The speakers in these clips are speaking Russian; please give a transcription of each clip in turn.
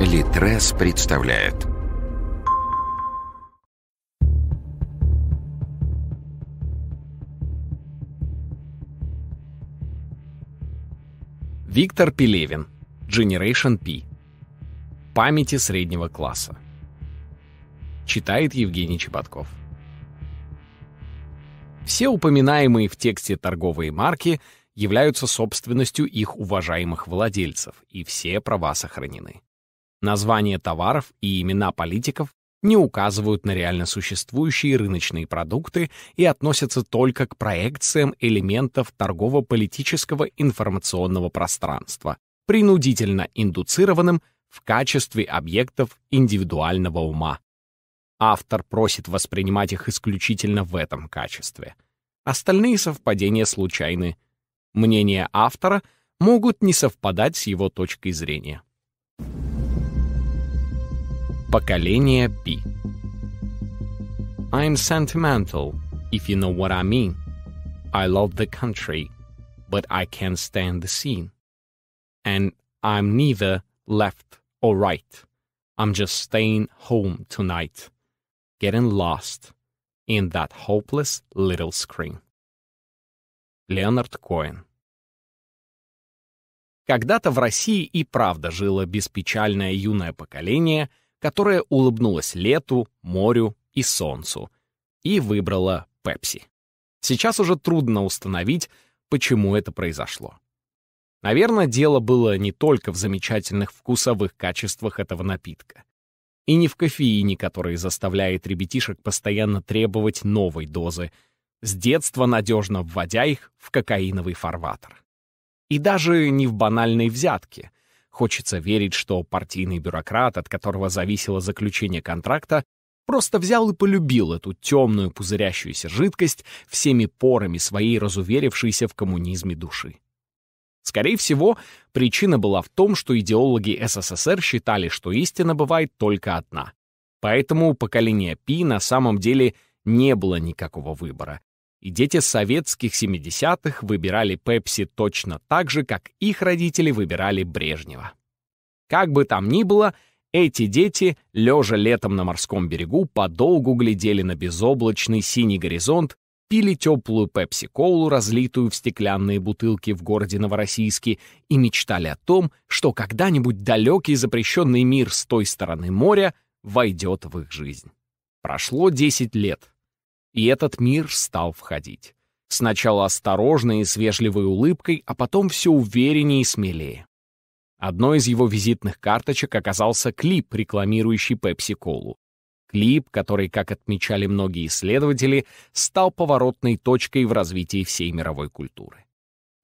Литрес представляет Виктор Пелевин, Generation P. Памяти среднего класса. Читает Евгений Чепатков. Все упоминаемые в тексте торговые марки являются собственностью их уважаемых владельцев, и все права сохранены. Названия товаров и имена политиков не указывают на реально существующие рыночные продукты и относятся только к проекциям элементов торгово-политического информационного пространства, принудительно индуцированным в качестве объектов индивидуального ума. Автор просит воспринимать их исключительно в этом качестве. Остальные совпадения случайны. Мнения автора могут не совпадать с его точкой зрения. Поколение P. I'm sentimental, if you know what I mean. I love the country, but I can't stand the scene. And I'm neither left or right. I'm just staying home tonight, getting lost in that hopeless little screen. Леонард Коэн Когда-то в России и правда жило беспечальное юное поколение — которая улыбнулась лету, морю и солнцу и выбрала Пепси. Сейчас уже трудно установить, почему это произошло. Наверное, дело было не только в замечательных вкусовых качествах этого напитка. И не в кофеине, который заставляет ребятишек постоянно требовать новой дозы, с детства надежно вводя их в кокаиновый фарватер. И даже не в банальной взятке — Хочется верить, что партийный бюрократ, от которого зависело заключение контракта, просто взял и полюбил эту темную пузырящуюся жидкость всеми порами своей разуверившейся в коммунизме души. Скорее всего, причина была в том, что идеологи СССР считали, что истина бывает только одна. Поэтому у поколения Пи на самом деле не было никакого выбора. И дети советских 70-х выбирали Пепси точно так же, как их родители выбирали Брежнева. Как бы там ни было, эти дети, лежа летом на морском берегу, подолгу глядели на безоблачный синий горизонт, пили теплую пепси-колу, разлитую в стеклянные бутылки в городе Новороссийске, и мечтали о том, что когда-нибудь далекий запрещенный мир с той стороны моря войдет в их жизнь. Прошло 10 лет. И этот мир стал входить. Сначала осторожно и с вежливой улыбкой, а потом все увереннее и смелее. Одной из его визитных карточек оказался клип, рекламирующий Пепси-Колу. Клип, который, как отмечали многие исследователи, стал поворотной точкой в развитии всей мировой культуры.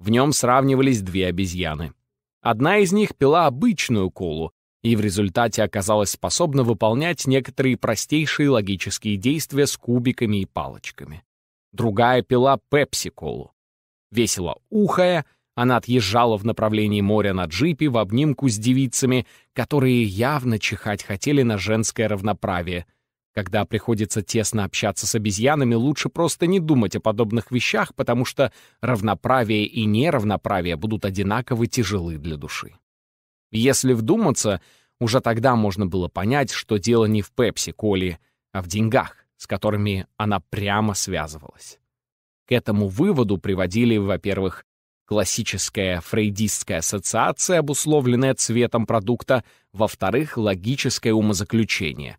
В нем сравнивались две обезьяны. Одна из них пила обычную колу, и в результате оказалась способна выполнять некоторые простейшие логические действия с кубиками и палочками. Другая пила пепси-колу. Весело ухая, она отъезжала в направлении моря на джипе в обнимку с девицами, которые явно чихать хотели на женское равноправие. Когда приходится тесно общаться с обезьянами, лучше просто не думать о подобных вещах, потому что равноправие и неравноправие будут одинаково тяжелы для души. Если вдуматься, уже тогда можно было понять, что дело не в Пепси Коли, а в деньгах, с которыми она прямо связывалась. К этому выводу приводили, во-первых, классическая фрейдистская ассоциация, обусловленная цветом продукта, во-вторых, логическое умозаключение.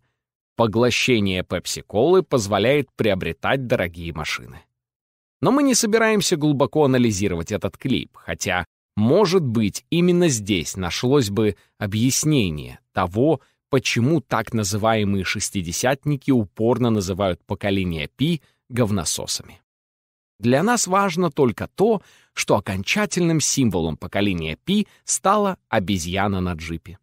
Поглощение пепси-колы позволяет приобретать дорогие машины. Но мы не собираемся глубоко анализировать этот клип, хотя может быть, именно здесь нашлось бы объяснение того, почему так называемые шестидесятники упорно называют поколение Пи говнососами. Для нас важно только то, что окончательным символом поколения Пи стала обезьяна на джипе.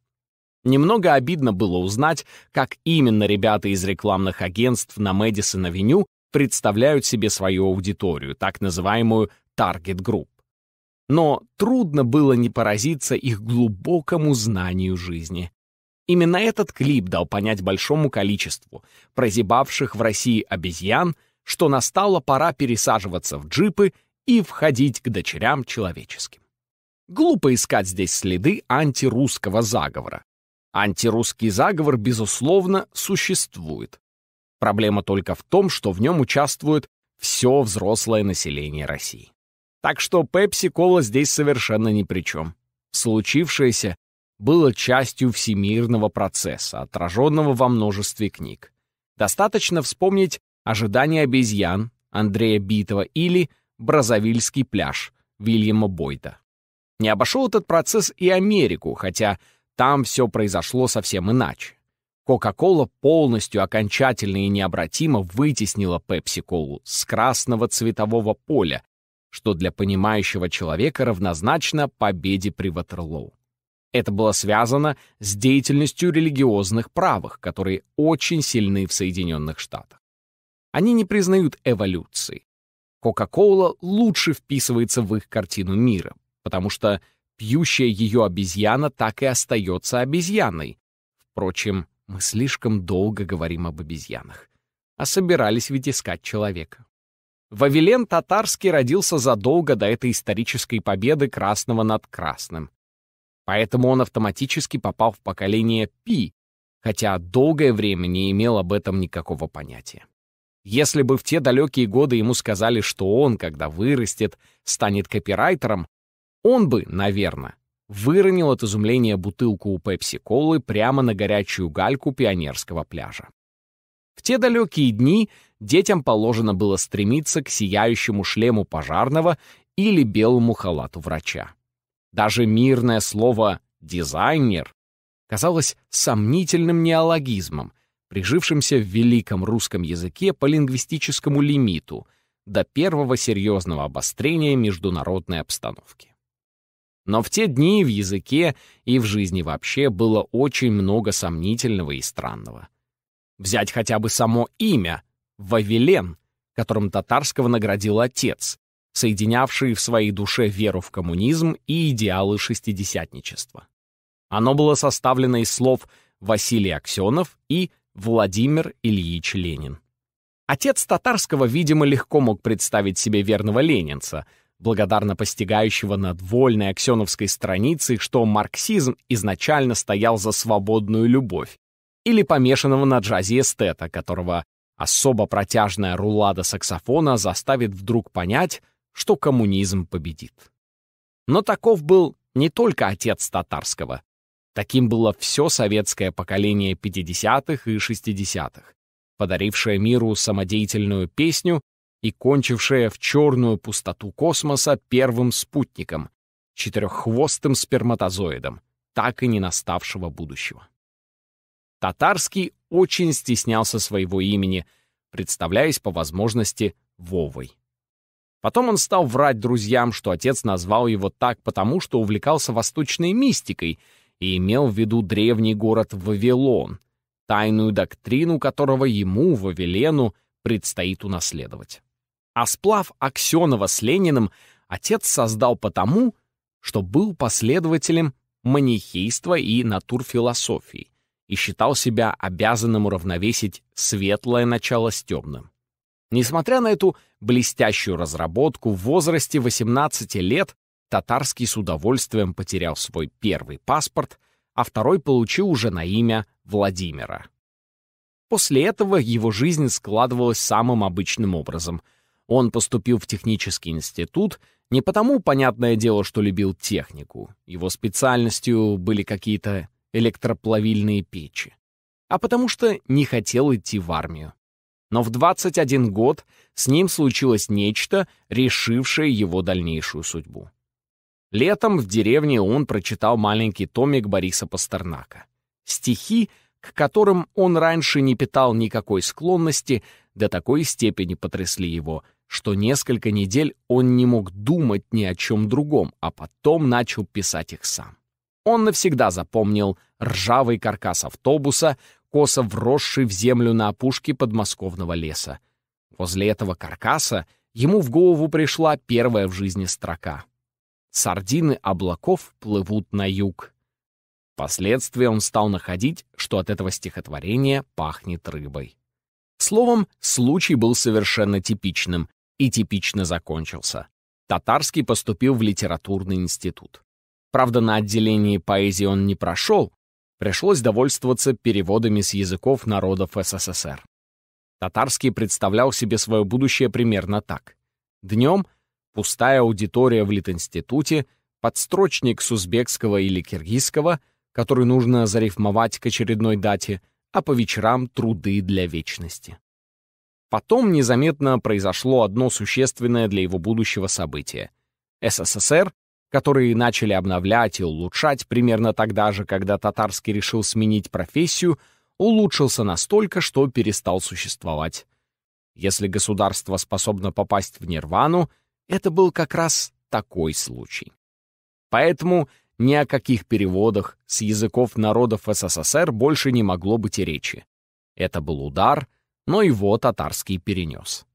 Немного обидно было узнать, как именно ребята из рекламных агентств на Мэдисон-авеню представляют себе свою аудиторию, так называемую таргет-групп но трудно было не поразиться их глубокому знанию жизни. Именно этот клип дал понять большому количеству прозябавших в России обезьян, что настала пора пересаживаться в джипы и входить к дочерям человеческим. Глупо искать здесь следы антирусского заговора. Антирусский заговор, безусловно, существует. Проблема только в том, что в нем участвует все взрослое население России. Так что пепси-кола здесь совершенно ни при чем. Случившееся было частью всемирного процесса, отраженного во множестве книг. Достаточно вспомнить «Ожидание обезьян» Андрея Битова или «Бразовильский пляж» Вильяма Бойда. Не обошел этот процесс и Америку, хотя там все произошло совсем иначе. Кока-кола полностью окончательно и необратимо вытеснила пепси-колу с красного цветового поля что для понимающего человека равнозначно победе при Ватерлоу. Это было связано с деятельностью религиозных правых, которые очень сильны в Соединенных Штатах. Они не признают эволюции. Кока-кола лучше вписывается в их картину мира, потому что пьющая ее обезьяна так и остается обезьяной. Впрочем, мы слишком долго говорим об обезьянах. А собирались ведь искать человека. Вавилен Татарский родился задолго до этой исторической победы красного над красным. Поэтому он автоматически попал в поколение Пи, хотя долгое время не имел об этом никакого понятия. Если бы в те далекие годы ему сказали, что он, когда вырастет, станет копирайтером, он бы, наверное, выронил от изумления бутылку у пепси-колы прямо на горячую гальку пионерского пляжа. В те далекие дни детям положено было стремиться к сияющему шлему пожарного или белому халату врача. Даже мирное слово «дизайнер» казалось сомнительным неологизмом, прижившимся в великом русском языке по лингвистическому лимиту до первого серьезного обострения международной обстановки. Но в те дни в языке и в жизни вообще было очень много сомнительного и странного. Взять хотя бы само имя Вавилен, которым татарского наградил отец, соединявший в своей душе веру в коммунизм и идеалы шестидесятничества. Оно было составлено из слов Василий Аксенов и Владимир Ильич Ленин. Отец татарского, видимо, легко мог представить себе верного ленинца, благодарно постигающего над вольной аксеновской страницей, что марксизм изначально стоял за свободную любовь, или помешанного на джазе эстета, которого Особо протяжная рулада саксофона заставит вдруг понять, что коммунизм победит. Но таков был не только отец татарского. Таким было все советское поколение 50-х и 60-х, подарившее миру самодеятельную песню и кончившее в черную пустоту космоса первым спутником, четыреххвостым сперматозоидом, так и не наставшего будущего. Татарский очень стеснялся своего имени, представляясь по возможности Вовой. Потом он стал врать друзьям, что отец назвал его так потому, что увлекался восточной мистикой и имел в виду древний город Вавилон, тайную доктрину которого ему, Вавилену, предстоит унаследовать. А сплав Аксенова с Лениным отец создал потому, что был последователем манихейства и натурфилософии, и считал себя обязанным уравновесить светлое начало с темным. Несмотря на эту блестящую разработку, в возрасте 18 лет татарский с удовольствием потерял свой первый паспорт, а второй получил уже на имя Владимира. После этого его жизнь складывалась самым обычным образом. Он поступил в технический институт не потому, понятное дело, что любил технику. Его специальностью были какие-то электроплавильные печи, а потому что не хотел идти в армию. Но в 21 год с ним случилось нечто, решившее его дальнейшую судьбу. Летом в деревне он прочитал маленький томик Бориса Пастернака. Стихи, к которым он раньше не питал никакой склонности, до такой степени потрясли его, что несколько недель он не мог думать ни о чем другом, а потом начал писать их сам. Он навсегда запомнил ржавый каркас автобуса, косо вросший в землю на опушке подмосковного леса. Возле этого каркаса ему в голову пришла первая в жизни строка. «Сардины облаков плывут на юг». Впоследствии он стал находить, что от этого стихотворения пахнет рыбой. Словом, случай был совершенно типичным и типично закончился. Татарский поступил в литературный институт. Правда, на отделении поэзии он не прошел, пришлось довольствоваться переводами с языков народов СССР. Татарский представлял себе свое будущее примерно так. Днем пустая аудитория в Литинституте, подстрочник с узбекского или киргизского, который нужно зарифмовать к очередной дате, а по вечерам труды для вечности. Потом незаметно произошло одно существенное для его будущего событие. СССР которые начали обновлять и улучшать примерно тогда же, когда татарский решил сменить профессию, улучшился настолько, что перестал существовать. Если государство способно попасть в нирвану, это был как раз такой случай. Поэтому ни о каких переводах с языков народов СССР больше не могло быть и речи. Это был удар, но его татарский перенес.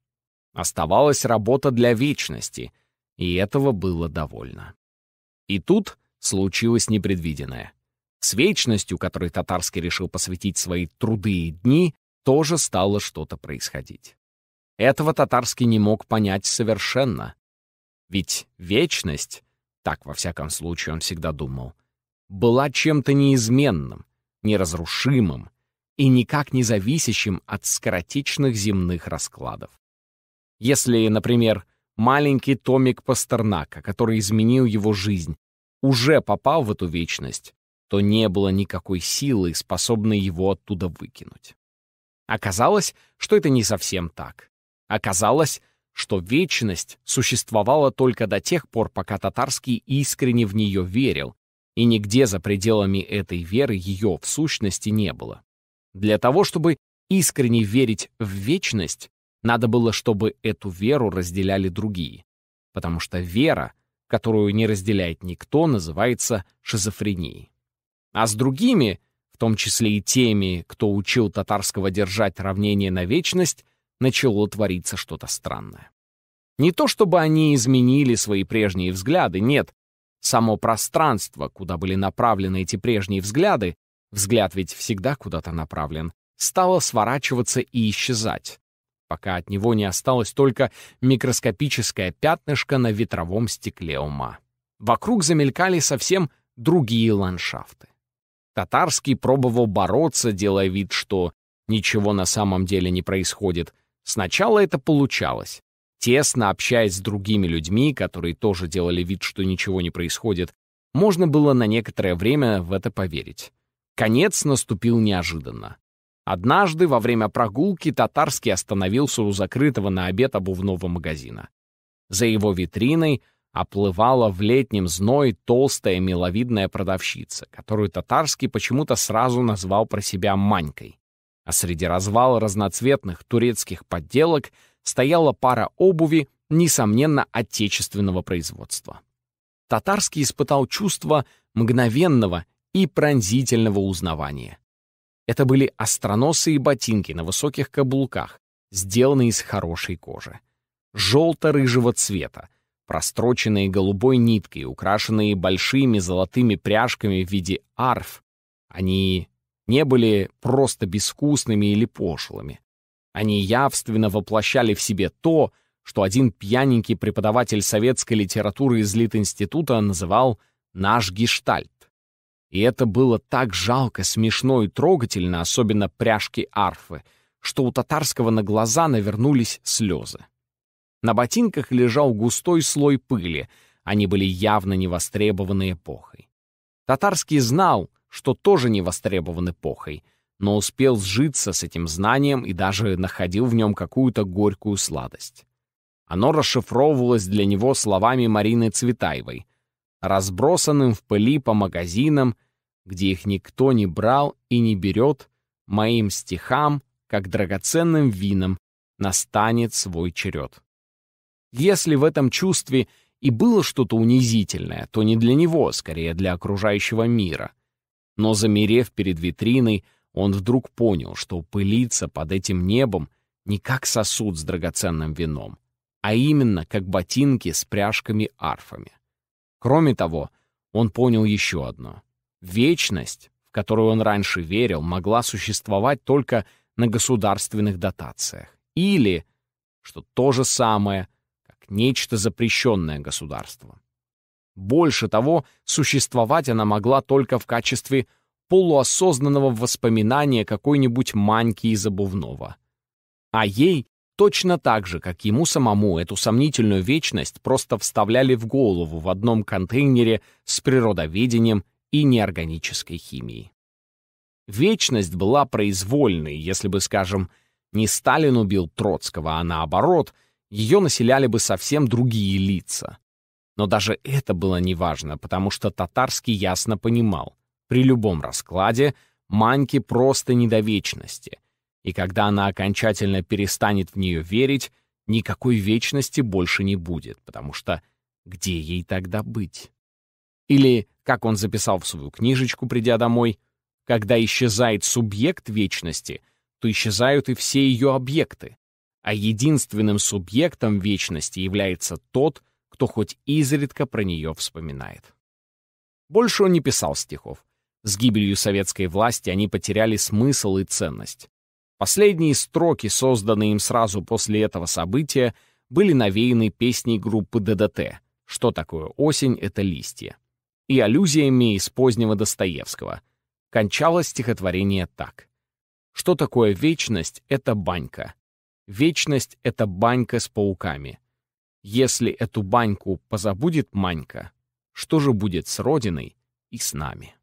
Оставалась работа для вечности, и этого было довольно. И тут случилось непредвиденное. С вечностью, которой Татарский решил посвятить свои труды и дни, тоже стало что-то происходить. Этого Татарский не мог понять совершенно. Ведь вечность, так во всяком случае он всегда думал, была чем-то неизменным, неразрушимым и никак не зависящим от скоротечных земных раскладов. Если, например, маленький томик Пастернака, который изменил его жизнь, уже попал в эту вечность, то не было никакой силы, способной его оттуда выкинуть. Оказалось, что это не совсем так. Оказалось, что вечность существовала только до тех пор, пока татарский искренне в нее верил, и нигде за пределами этой веры ее в сущности не было. Для того, чтобы искренне верить в вечность, надо было, чтобы эту веру разделяли другие, потому что вера, которую не разделяет никто, называется шизофренией. А с другими, в том числе и теми, кто учил татарского держать равнение на вечность, начало твориться что-то странное. Не то чтобы они изменили свои прежние взгляды, нет. Само пространство, куда были направлены эти прежние взгляды, взгляд ведь всегда куда-то направлен, стало сворачиваться и исчезать пока от него не осталось только микроскопическое пятнышко на ветровом стекле ума. Вокруг замелькали совсем другие ландшафты. Татарский пробовал бороться, делая вид, что ничего на самом деле не происходит. Сначала это получалось. Тесно общаясь с другими людьми, которые тоже делали вид, что ничего не происходит, можно было на некоторое время в это поверить. Конец наступил неожиданно. Однажды во время прогулки Татарский остановился у закрытого на обед обувного магазина. За его витриной оплывала в летнем зной толстая миловидная продавщица, которую Татарский почему-то сразу назвал про себя «манькой». А среди развала разноцветных турецких подделок стояла пара обуви, несомненно, отечественного производства. Татарский испытал чувство мгновенного и пронзительного узнавания. Это были остроносы и ботинки на высоких каблуках, сделанные из хорошей кожи. Желто-рыжего цвета, простроченные голубой ниткой, украшенные большими золотыми пряжками в виде арф. Они не были просто безвкусными или пошлыми. Они явственно воплощали в себе то, что один пьяненький преподаватель советской литературы из Литинститута называл «наш гештальт». И это было так жалко, смешно и трогательно, особенно пряжки арфы, что у татарского на глаза навернулись слезы. На ботинках лежал густой слой пыли, они были явно не востребованы эпохой. Татарский знал, что тоже не востребован эпохой, но успел сжиться с этим знанием и даже находил в нем какую-то горькую сладость. Оно расшифровывалось для него словами Марины Цветаевой разбросанным в пыли по магазинам, где их никто не брал и не берет, моим стихам, как драгоценным винам, настанет свой черед. Если в этом чувстве и было что-то унизительное, то не для него, скорее для окружающего мира. Но замерев перед витриной, он вдруг понял, что пылиться под этим небом не как сосуд с драгоценным вином, а именно как ботинки с пряжками-арфами. Кроме того, он понял еще одно. Вечность, в которую он раньше верил, могла существовать только на государственных дотациях. Или, что то же самое, как нечто запрещенное государством. Больше того, существовать она могла только в качестве полуосознанного воспоминания какой-нибудь маньки из обувного. А ей точно так же, как ему самому эту сомнительную вечность просто вставляли в голову в одном контейнере с природоведением и неорганической химией. Вечность была произвольной, если бы, скажем, не Сталин убил Троцкого, а наоборот, ее населяли бы совсем другие лица. Но даже это было неважно, потому что татарский ясно понимал, при любом раскладе маньки просто не до вечности — и когда она окончательно перестанет в нее верить, никакой вечности больше не будет, потому что где ей тогда быть? Или, как он записал в свою книжечку, придя домой, когда исчезает субъект вечности, то исчезают и все ее объекты. А единственным субъектом вечности является тот, кто хоть изредка про нее вспоминает. Больше он не писал стихов. С гибелью советской власти они потеряли смысл и ценность. Последние строки, созданные им сразу после этого события, были навеяны песней группы ДДТ «Что такое осень? Это листья» и аллюзиями из позднего Достоевского. Кончалось стихотворение так. «Что такое вечность? Это банька. Вечность — это банька с пауками. Если эту баньку позабудет Манька, что же будет с Родиной и с нами?»